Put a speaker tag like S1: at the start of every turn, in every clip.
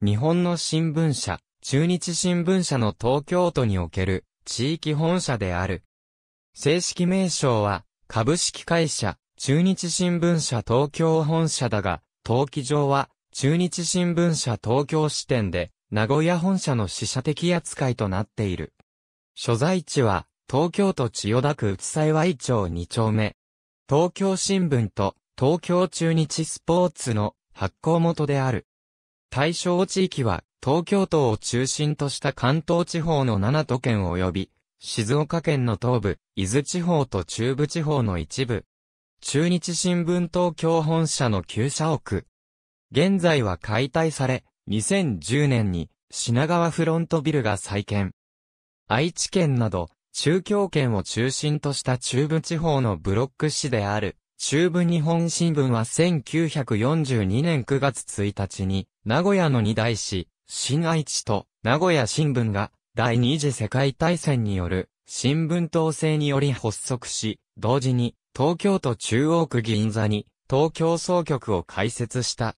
S1: 日本の新聞社、中日新聞社の東京都における地域本社である。正式名称は、株式会社、中日新聞社東京本社だが、登記上は、中日新聞社東京支店で、名古屋本社の支社的扱いとなっている。所在地は、東京都千代田区内幸井町2丁目。東京新聞と東京中日スポーツの発行元である。対象地域は、東京都を中心とした関東地方の7都県及び、静岡県の東部、伊豆地方と中部地方の一部。中日新聞東京本社の旧社屋。現在は解体され、2010年に品川フロントビルが再建。愛知県など、中京圏を中心とした中部地方のブロック市である、中部日本新聞は1942年9月1日に、名古屋の二大市、新愛知と名古屋新聞が第二次世界大戦による新聞統制により発足し、同時に東京都中央区銀座に東京総局を開設した。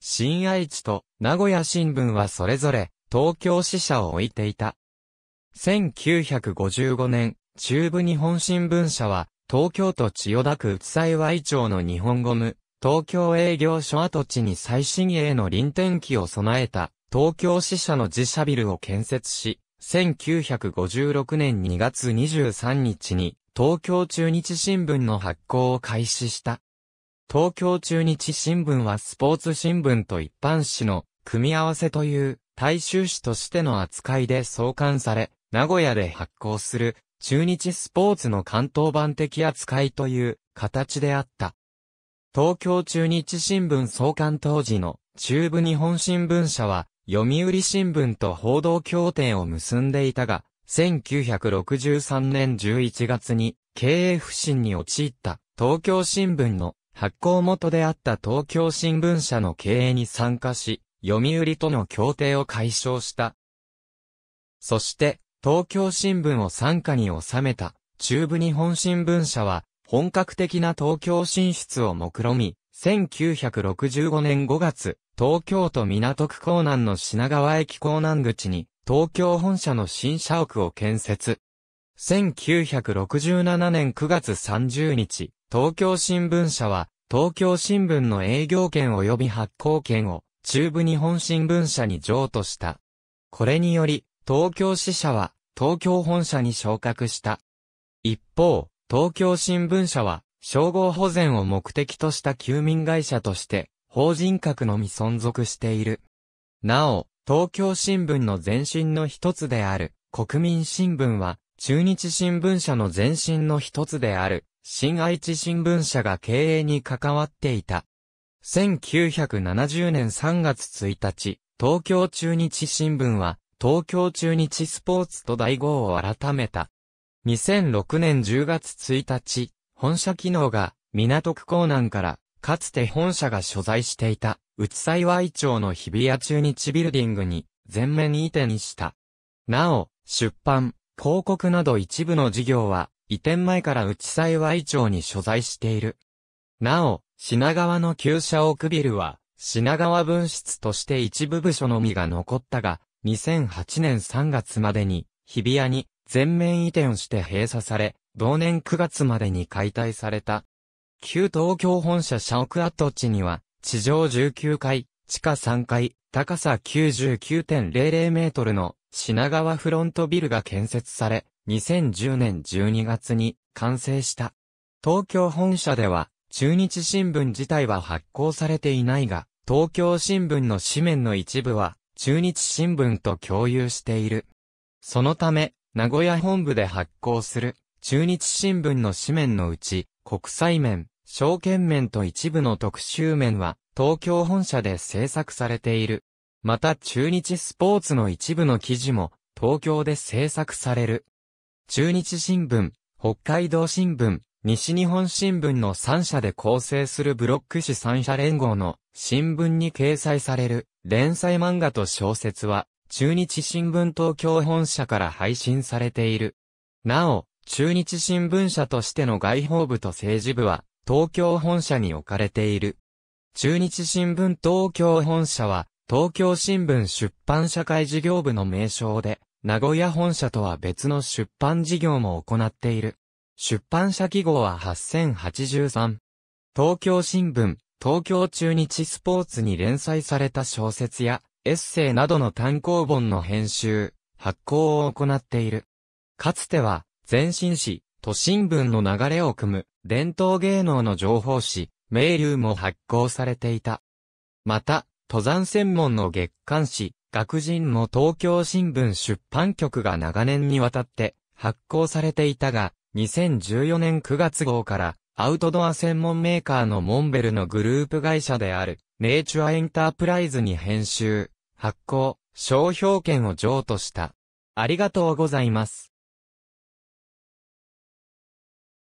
S1: 新愛知と名古屋新聞はそれぞれ東京支社を置いていた。1955年、中部日本新聞社は東京都千代田区内幸町の日本ゴム東京営業所跡地に最新鋭の臨転機を備えた東京支社の自社ビルを建設し、1956年2月23日に東京中日新聞の発行を開始した。東京中日新聞はスポーツ新聞と一般紙の組み合わせという大衆紙としての扱いで創刊され、名古屋で発行する中日スポーツの関東版的扱いという形であった。東京中日新聞創刊当時の中部日本新聞社は、読売新聞と報道協定を結んでいたが、1963年11月に経営不振に陥った東京新聞の発行元であった東京新聞社の経営に参加し、読売との協定を解消した。そして、東京新聞を参加に収めた中部日本新聞社は本格的な東京進出を目論み、1965年5月、東京都港区港南の品川駅港南口に、東京本社の新社屋を建設。1967年9月30日、東京新聞社は、東京新聞の営業権及び発行権を、中部日本新聞社に譲渡した。これにより、東京支社は、東京本社に昇格した。一方、東京新聞社は、称号保全を目的とした休眠会社として、法人格のみ存続している。なお、東京新聞の前身の一つである、国民新聞は、中日新聞社の前身の一つである、新愛知新聞社が経営に関わっていた。1970年3月1日、東京中日新聞は、東京中日スポーツと大号を改めた。2006年10月1日、本社機能が港区港南からかつて本社が所在していた、内幸町の日比谷中日ビルディングに全面移転した。なお、出版、広告など一部の事業は移転前から内幸町に所在している。なお、品川の旧社屋ビルは品川分室として一部部署のみが残ったが、2008年3月までに日比谷に全面移転して閉鎖され、同年9月までに解体された。旧東京本社社屋跡地には、地上19階、地下3階、高さ99.00メートルの品川フロントビルが建設され、2010年12月に完成した。東京本社では、中日新聞自体は発行されていないが、東京新聞の紙面の一部は、中日新聞と共有している。そのため、名古屋本部で発行する、中日新聞の紙面のうち、国際面、証券面と一部の特集面は、東京本社で制作されている。また中日スポーツの一部の記事も、東京で制作される。中日新聞、北海道新聞、西日本新聞の3社で構成するブロック紙3社連合の新聞に掲載される連載漫画と小説は中日新聞東京本社から配信されている。なお、中日新聞社としての外報部と政治部は、東京本社に置かれている。中日新聞東京本社は、東京新聞出版社会事業部の名称で、名古屋本社とは別の出版事業も行っている。出版社記号は8083。東京新聞、東京中日スポーツに連載された小説やエッセイなどの単行本の編集、発行を行っている。かつては、前進誌、都新聞の流れを組む、伝統芸能の情報誌、名流も発行されていた。また、登山専門の月刊誌、学人も東京新聞出版局が長年にわたって発行されていたが、2014年9月号からアウトドア専門メーカーのモンベルのグループ会社であるネイチュアエンタープライズに編集、発行、商標権を譲渡した。ありがとうございます。